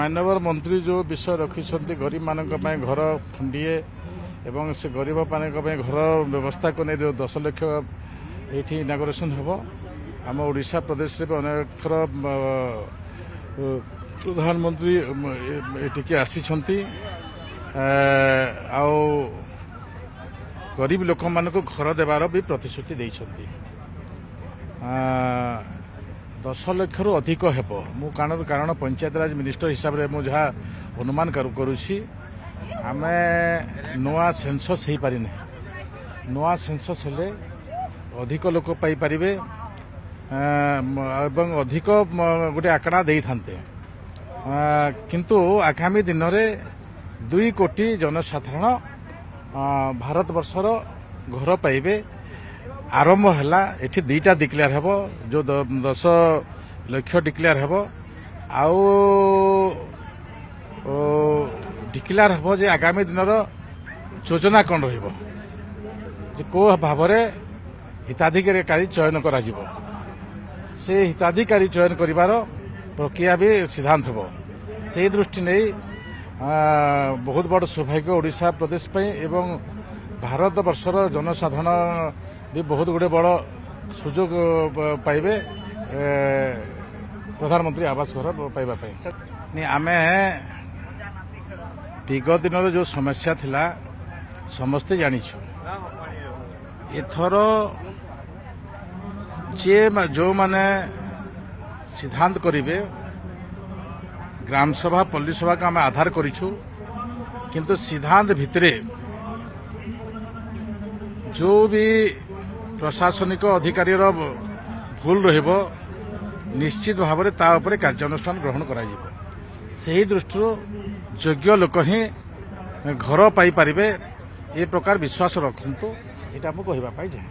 মান্যবর মন্ত্রী যে বিষয় রক্ষি গরিব মানুষ ঘর ফুন্ডিয়ে এবং সে গরিব মানুষ ঘর ব্যবস্থা কে দশ লক্ষ এইটি ইনাগোরেসন হব আমা প্রদেশ অনেক থর প্রধানমন্ত্রী এটিকে আসি আ গরিব লোক মানুষ ঘর দেবার প্রতিশ্রুতি ଦଶ ଲକ୍ଷରୁ ଅଧିକ ହେବ ମୁଁ କାରଣରୁ କାରଣ ପଞ୍ଚାୟତରାଜ ମିନିଷ୍ଟର ହିସାବରେ ମୁଁ ଯାହା ଅନୁମାନ କରୁଛି ଆମେ ନୂଆ ସେନ୍ସସ୍ ହୋଇପାରିନାହିଁ ନୂଆ ସେନ୍ସସ୍ ହେଲେ ଅଧିକ ଲୋକ ପାଇପାରିବେ ଏବଂ ଅଧିକ ଗୋଟିଏ ଆକଡ଼ା ଦେଇଥାନ୍ତେ କିନ୍ତୁ ଆଗାମୀ ଦିନରେ ଦୁଇ କୋଟି ଜନସାଧାରଣ ଭାରତବର୍ଷର ଘର ପାଇବେ ଆରମ୍ଭ ହେଲା ଏଠି ଦୁଇଟା ଡିକ୍ଲେୟାର ହେବ ଯେଉଁ ଦଶ ଲକ୍ଷ ଡିକ୍ଲେୟାର ହେବ ଆଉ ଡିକ୍ଲେୟାର ହେବ ଯେ ଆଗାମୀ ଦିନର ଯୋଜନା କ'ଣ ରହିବ ଯେ କେଉଁ ଭାବରେ ହିତାଧିକାରୀକାରୀ ଚୟନ କରାଯିବ ସେ ହିତାଧିକାରୀ ଚୟନ କରିବାର ପ୍ରକ୍ରିୟା ବି ସିଦ୍ଧାନ୍ତ ହେବ ସେହି ଦୃଷ୍ଟି ନେଇ ବହୁତ ବଡ଼ ସୌଭାଗ୍ୟ ଓଡ଼ିଶା ପ୍ରଦେଶ ପାଇଁ ଏବଂ ଭାରତବର୍ଷର ଜନସାଧାରଣ ବି ବହୁତ ଗୁଡ଼ିଏ ବଡ଼ ସୁଯୋଗ ପାଇବେ ପ୍ରଧାନମନ୍ତ୍ରୀ ଆବାସ ଘର ପାଇବା ପାଇଁ ଆମେ ବିଗତ ଦିନର ଯେଉଁ ସମସ୍ୟା ଥିଲା ସମସ୍ତେ ଜାଣିଛୁ ଏଥର ଯିଏ ଯେଉଁମାନେ ସିଦ୍ଧାନ୍ତ କରିବେ ଗ୍ରାମସଭା ପଲ୍ଲୀସଭାକୁ ଆମେ ଆଧାର କରିଛୁ କିନ୍ତୁ ସିଦ୍ଧାନ୍ତ ଭିତରେ ଯେଉଁ ବି ପ୍ରଶାସନିକ ଅଧିକାରୀର ଭୁଲ ରହିବ ନିଶ୍ଚିତ ଭାବରେ ତା ଉପରେ କାର୍ଯ୍ୟାନୁଷ୍ଠାନ ଗ୍ରହଣ କରାଯିବ ସେହି ଦୃଷ୍ଟିରୁ ଯୋଗ୍ୟ ଲୋକ ହିଁ ଘର ପାଇପାରିବେ ଏ ପ୍ରକାର ବିଶ୍ୱାସ ରଖନ୍ତୁ ଏଇଟା ମୁଁ କହିବା ପାଇଁ ଚାହେଁ